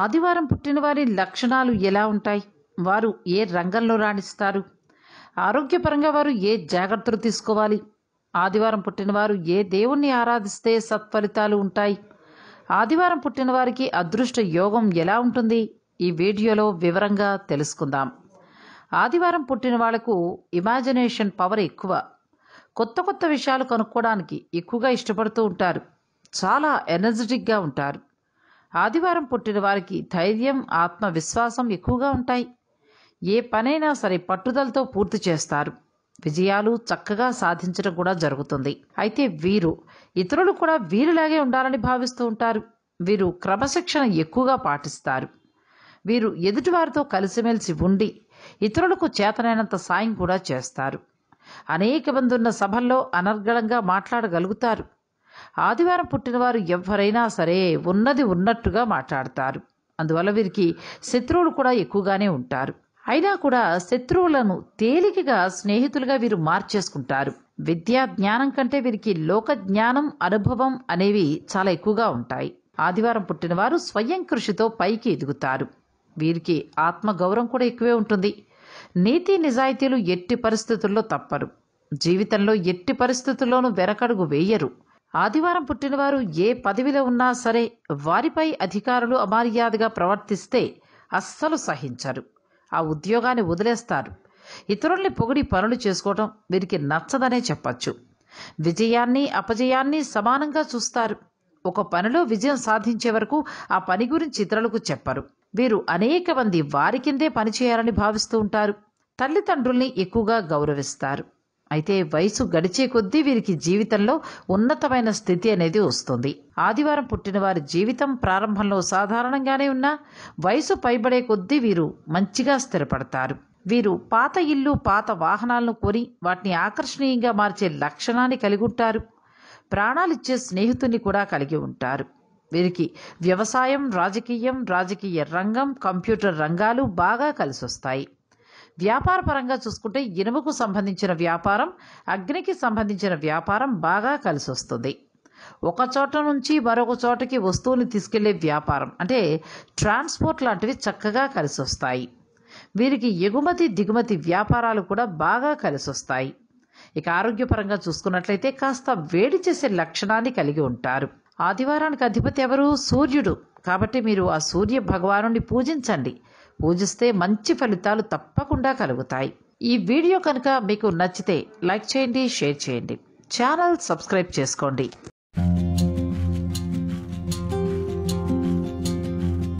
ఆదివారం పుట్టిన వారి లక్షణాలు ఎలా ఉంటాయి వారు ఏ రంగంలో రాణిస్తారు ఆరోగ్యపరంగా వారు ఏ జాగ్రత్తలు తీసుకోవాలి ఆదివారం పుట్టినవారు ఏ దేవుణ్ణి ఆరాధిస్తే సత్ఫలితాలు ఉంటాయి ఆదివారం పుట్టిన వారికి అదృష్ట యోగం ఎలా ఉంటుంది ఈ వీడియోలో వివరంగా తెలుసుకుందాం ఆదివారం పుట్టిన వాళ్లకు ఇమాజినేషన్ పవర్ ఎక్కువ కొత్త కొత్త విషయాలు కనుక్కోవడానికి ఎక్కువగా ఇష్టపడుతూ ఉంటారు చాలా ఎనర్జెటిక్గా ఉంటారు ఆదివారం పుట్టిన వారికి ధైర్యం ఆత్మవిశ్వాసం ఎక్కువగా ఉంటాయి ఏ పనైనా సరే పట్టుదలతో పూర్తి చేస్తారు విజయాలు చక్కగా సాధించడం కూడా జరుగుతుంది అయితే వీరు ఇతరులు కూడా వీరిలాగే ఉండాలని భావిస్తూ ఉంటారు వీరు క్రమశిక్షణ ఎక్కువగా పాటిస్తారు వీరు ఎదుటివారితో కలిసిమెలిసి ఉండి ఇతరులకు చేతనైనంత సాయం కూడా చేస్తారు అనేక మంది ఉన్న సభల్లో అనర్గళంగా మాట్లాడగలుగుతారు ఆదివారం పుట్టినవారు ఎవరైనా సరే ఉన్నది ఉన్నట్టుగా మాట్లాడతారు అందువల్ల వీరికి శత్రువులు కూడా ఎక్కువగానే ఉంటారు అయినా కూడా శత్రువులను తేలికగా స్నేహితులుగా వీరు మార్చేసుకుంటారు విద్యా జ్ఞానం కంటే వీరికి లోక జ్ఞానం అనుభవం అనేవి చాలా ఎక్కువగా ఉంటాయి ఆదివారం పుట్టినవారు స్వయం కృషితో పైకి ఎదుగుతారు వీరికి ఆత్మగౌరవం కూడా ఎక్కువే ఉంటుంది నీతి నిజాయితీలు ఎట్టి పరిస్థితుల్లో తప్పరు జీవితంలో ఎట్టి పరిస్థితుల్లోనూ వెనకడుగు వేయరు ఆదివారం పుట్టినవారు ఏ పదవిలో ఉన్నా సరే వారిపై అధికారులు అమర్యాదగా ప్రవర్తిస్తే అస్సలు సహించరు ఆ ఉద్యోగాన్ని వదిలేస్తారు ఇతరుల్ని పొగిడి పనులు చేసుకోవటం వీరికి నచ్చదనే చెప్పచ్చు విజయాన్ని అపజయాన్ని సమానంగా చూస్తారు ఒక పనిలో విజయం సాధించే వరకు ఆ పని గురించి ఇతరులకు చెప్పరు వీరు అనేక మంది వారి కిందే పనిచేయాలని భావిస్తూ ఉంటారు తల్లిదండ్రుల్ని ఎక్కువగా గౌరవిస్తారు అయితే వయసు గడిచే కొద్దీ వీరికి జీవితంలో ఉన్నతమైన స్థితి అనేది వస్తుంది ఆదివారం పుట్టిన వారి జీవితం ప్రారంభంలో సాధారణంగానే ఉన్నా వయసు పైబడే కొద్దీ వీరు మంచిగా స్థిరపడతారు వీరు పాత ఇల్లు పాత వాహనాలను కొని వాటిని ఆకర్షణీయంగా మార్చే లక్షణాన్ని కలిగి ఉంటారు ప్రాణాలిచ్చే స్నేహితుని కూడా కలిగి ఉంటారు వీరికి వ్యవసాయం రాజకీయం రాజకీయ రంగం కంప్యూటర్ రంగాలు బాగా కలిసొస్తాయి వ్యాపార పరంగా చూసుకుంటే ఇనుముకు సంబంధించిన వ్యాపారం అగ్నికి సంబంధించిన వ్యాపారం బాగా కలిసి వస్తుంది ఒక చోట నుంచి మరొక చోటకి వస్తువుని తీసుకెళ్లే వ్యాపారం అంటే ట్రాన్స్పోర్ట్ లాంటివి చక్కగా కలిసి వస్తాయి వీరికి ఎగుమతి దిగుమతి వ్యాపారాలు కూడా బాగా కలిసి వస్తాయి ఇక ఆరోగ్యపరంగా చూసుకున్నట్లయితే కాస్త వేడి చేసే లక్షణాన్ని కలిగి ఉంటారు ఆదివారానికి అధిపతి ఎవరు సూర్యుడు కాబట్టి మీరు ఆ సూర్య భగవాను పూజించండి పూజిస్తే మంచి ఫలితాలు తప్పకుండా కలుగుతాయి ఈ వీడియో కనుక మీకు నచ్చితే లైక్ చేయండి షేర్ చేయండి ఛానల్ సబ్స్క్రైబ్ చేసుకోండి